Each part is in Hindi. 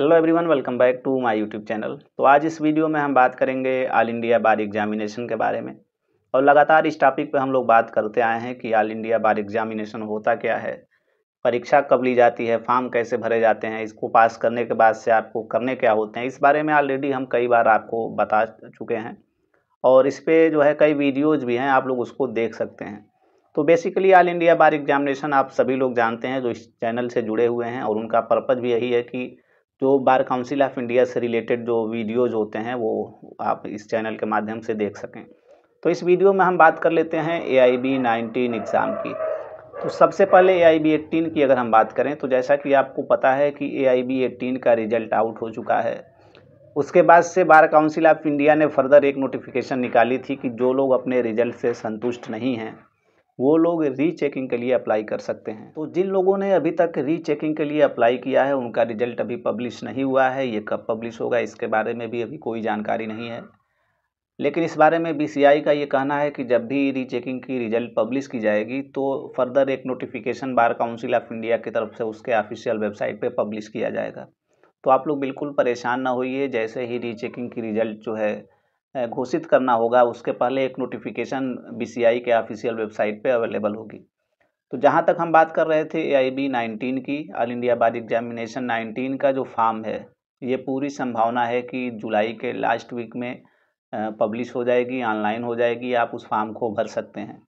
hello everyone welcome back to my YouTube channel तो आज इस वीडियो में हम बात करेंगे ऑल इंडिया बार एग्जामिनेशन के बारे में और लगातार इस टॉपिक पे हम लोग बात करते आए हैं कि ऑल इंडिया बार एग्जामिनेशन होता क्या है परीक्षा कब ली जाती है फॉर्म कैसे भरे जाते हैं इसको पास करने के बाद से आपको करने क्या होते हैं इस बारे में ऑलरेडी हम कई बार आपको बता चुके हैं और इस पर जो है कई वीडियोज़ भी हैं आप लोग उसको देख सकते हैं तो basically All India Bar examination आप सभी लोग जानते हैं जो इस चैनल से जुड़े हुए हैं और उनका पर्पज़ भी यही है कि जो बार काउंसिल ऑफ इंडिया से रिलेटेड जो वीडियोज होते हैं वो आप इस चैनल के माध्यम से देख सकें तो इस वीडियो में हम बात कर लेते हैं A I B nineteen exam की तो सबसे पहले ए आई बी एट्टीन की अगर हम बात करें तो जैसा कि आपको पता है कि ए आई बी एट्टीन का रिजल्ट आउट हो चुका है उसके बाद से बार काउंसिल ऑफ इंडिया ने फर्दर एक नोटिफिकेशन निकाली थी कि जो लोग अपने रिजल्ट से संतुष्ट नहीं हैं वो लोग रीचेकिंग के लिए अप्लाई कर सकते हैं तो जिन लोगों ने अभी तक रीचेकिंग के लिए अप्लाई किया है उनका रिजल्ट अभी पब्लिश नहीं हुआ है ये कब पब्लिश होगा इसके बारे में भी अभी कोई जानकारी नहीं है लेकिन इस बारे में बी का ये कहना है कि जब भी रीचेकिंग की रिजल्ट पब्लिश की जाएगी तो फर्दर एक notification Bar Council of India की तरफ से उसके ऑफिशियल वेबसाइट पे पब्लिश किया जाएगा तो आप लोग बिल्कुल परेशान ना होइए जैसे ही रीचेकिंग की रिजल्ट जो है घोषित करना होगा उसके पहले एक नोटिफिकेशन बीसीआई के ऑफिशियल वेबसाइट पे अवेलेबल होगी तो जहाँ तक हम बात कर रहे थे ए आई बी नाइनटीन की All India Bar examination nineteen का जो फॉर्म है ये पूरी संभावना है कि जुलाई के लास्ट वीक में पब्लिश हो जाएगी ऑनलाइन हो जाएगी आप उस फॉर्म को भर सकते हैं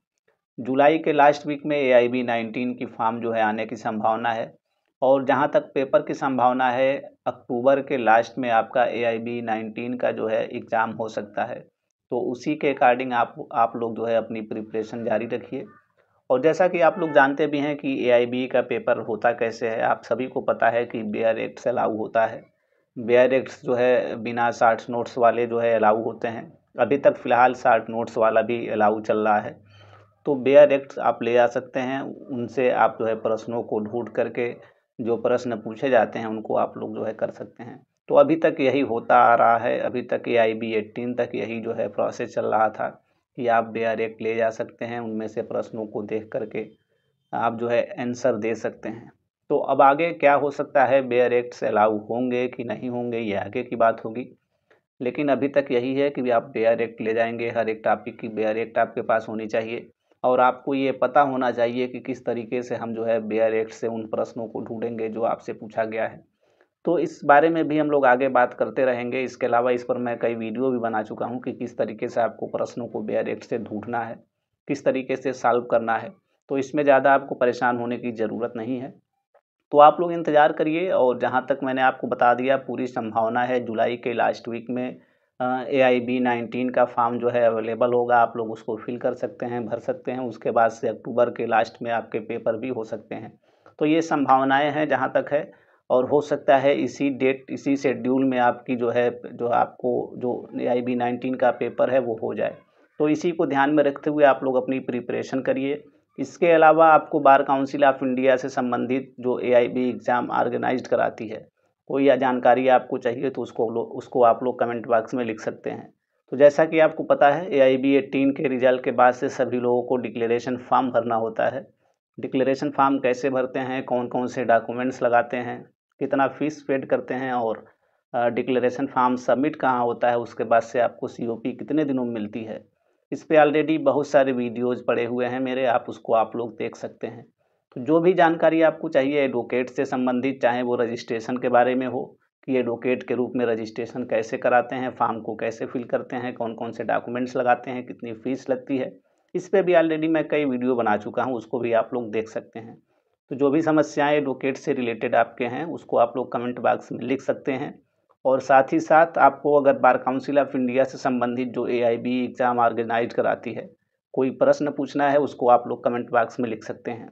जुलाई के लास्ट वीक में ए आई बी नाइनटीन की फॉर्म जो है आने की संभावना है और जहाँ तक पेपर की संभावना है अक्टूबर के लास्ट में आपका ए आई बी नाइनटीन का जो है एग्ज़ाम हो सकता है तो उसी के अकॉर्डिंग आप आप लोग जो है अपनी प्रिपरेशन जारी रखिए और जैसा कि आप लोग जानते भी हैं कि ए आई बी का पेपर होता कैसे है आप सभी को पता है कि बेयर एक्ट्स अलाउ होता है बेयर एक्ट्स जो है बिना शार्ट नोट्स वाले जो है अलाउ होते हैं अभी तक फ़िलहाल शार्ट नोट्स वाला भी अलाउ चल रहा है तो बेयर एक्ट्स आप ले जा सकते हैं उनसे आप जो है प्रश्नों को ढूंढ करके जो प्रश्न पूछे जाते हैं उनको आप लोग जो है कर सकते हैं तो अभी तक यही होता आ रहा है अभी तक ए आई बी एट्टीन तक यही जो है प्रोसेस चल रहा था कि आप एक्ट ले जा सकते हैं उनमें से प्रश्नों को देख करके आप जो है आंसर दे सकते हैं तो अब आगे क्या हो सकता है बेयर एक्ट से अलाउ होंगे कि नहीं होंगे ये आगे की बात होगी लेकिन अभी तक यही है कि आप बेयर एक्ट ले जाएंगे हर एक टॉपिक की बेयर एक्ट आपके पास होनी चाहिए और आपको ये पता होना चाहिए कि किस तरीके से हम जो है बेयर एक्ट से उन प्रश्नों को ढूंढेंगे जो आपसे पूछा गया है तो इस बारे में भी हम लोग आगे बात करते रहेंगे इसके अलावा इस पर मैं कई वीडियो भी बना चुका हूँ कि किस तरीके से आपको प्रश्नों को बेयर एक्ट से ढूंढना है किस तरीके से सॉल्व करना है तो इसमें ज़्यादा आपको परेशान होने की ज़रूरत नहीं है तो आप लोग इंतज़ार करिए और जहाँ तक मैंने आपको बता दिया पूरी संभावना है जुलाई के लास्ट वीक में ए आई बी नाइनटीन का फॉर्म जो है अवेलेबल होगा आप लोग उसको फिल कर सकते हैं भर सकते हैं उसके बाद से अक्टूबर के लास्ट में आपके पेपर भी हो सकते हैं तो ये संभावनाएं हैं जहाँ तक है और हो सकता है इसी डेट इसी शेड्यूल में आपकी जो है जो आपको जो ए आई बी नाइनटीन का पेपर है वो हो जाए तो इसी को ध्यान में रखते हुए आप लोग अपनी प्रिपरेशन करिए इसके अलावा आपको बार काउंसिल ऑफ इंडिया से संबंधित जो A I B exam organise कराती है कोई या जानकारी आपको चाहिए तो उसको लो, उसको आप लोग कमेंट बॉक्स में लिख सकते हैं तो जैसा कि आपको पता है ए आई बी एटीन के रिजल्ट के बाद से सभी लोगों को डिक्लेरेशन फॉर्म भरना होता है डिक्लेरेशन फॉर्म कैसे भरते हैं कौन कौन से डॉक्यूमेंट्स लगाते हैं कितना फ़ीस पेड करते हैं और डिक्लेरेशन फॉर्म सबमिट कहाँ होता है उसके बाद से आपको सी ओ पी कितने दिनों में मिलती है इस पर ऑलरेडी बहुत सारे वीडियोज़ पड़े हुए हैं मेरे आप उसको आप लोग देख सकते हैं तो जो भी जानकारी आपको चाहिए एडवोकेट से संबंधित चाहे वो रजिस्ट्रेशन के बारे में हो कि एडवोकेट के रूप में रजिस्ट्रेशन कैसे कराते हैं फॉर्म को कैसे फिल करते हैं कौन कौन से डॉक्यूमेंट्स लगाते हैं कितनी फ़ीस लगती है इस पर भी ऑलरेडी मैं कई वीडियो बना चुका हूँ उसको भी आप लोग देख सकते हैं तो जो भी समस्याएं एडवोकेट से रिलेटेड आपके हैं उसको आप लोग कमेंट बॉक्स में लिख सकते हैं और साथ ही साथ आपको अगर बार काउंसिल ऑफ इंडिया से संबंधित जो ए एग्ज़ाम ऑर्गेनाइज कराती है कोई प्रश्न पूछना है उसको आप लोग कमेंट बॉक्स में लिख सकते हैं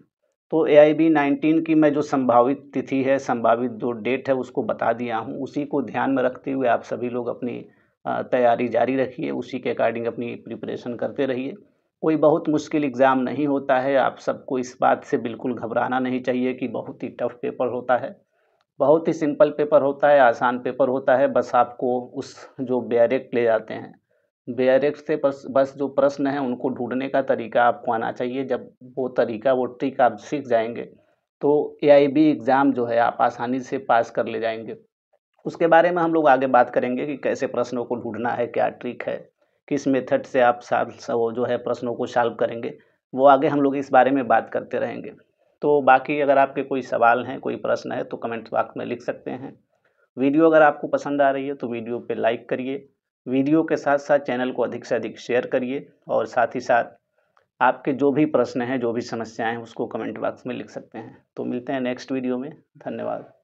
तो ए आई बी नाइनटीन की मैं जो संभावित तिथि है संभावित जो डेट है उसको बता दिया हूँ उसी को ध्यान में रखते हुए आप सभी लोग अपनी तैयारी जारी रखिए उसी के अकॉर्डिंग अपनी प्रिपरेशन करते रहिए कोई बहुत मुश्किल एग्ज़ाम नहीं होता है आप सबको इस बात से बिल्कुल घबराना नहीं चाहिए कि बहुत ही टफ पेपर होता है बहुत ही सिंपल पेपर होता है आसान पेपर होता है बस आपको उस जो डायरेक्ट ले जाते हैं डायरेक्ट से बस बस जो प्रश्न है उनको ढूंढने का तरीका आपको आना चाहिए जब वो तरीका वो ट्रिक आप सीख जाएंगे तो ए एग्ज़ाम जो है आप आसानी से पास कर ले जाएंगे उसके बारे में हम लोग आगे बात करेंगे कि कैसे प्रश्नों को ढूंढना है क्या ट्रिक है किस मेथड से आप वो जो है प्रश्नों को सॉल्व करेंगे वो आगे हम लोग इस बारे में बात करते रहेंगे तो बाकी अगर आपके कोई सवाल हैं कोई प्रश्न है तो कमेंट बॉक्स में लिख सकते हैं वीडियो अगर आपको पसंद आ रही है तो वीडियो पे लाइक करिए वीडियो के साथ साथ चैनल को अधिक से अधिक शेयर करिए और साथ ही साथ आपके जो भी प्रश्न हैं जो भी समस्याएं हैं उसको कमेंट बॉक्स में लिख सकते हैं तो मिलते हैं नेक्स्ट वीडियो में धन्यवाद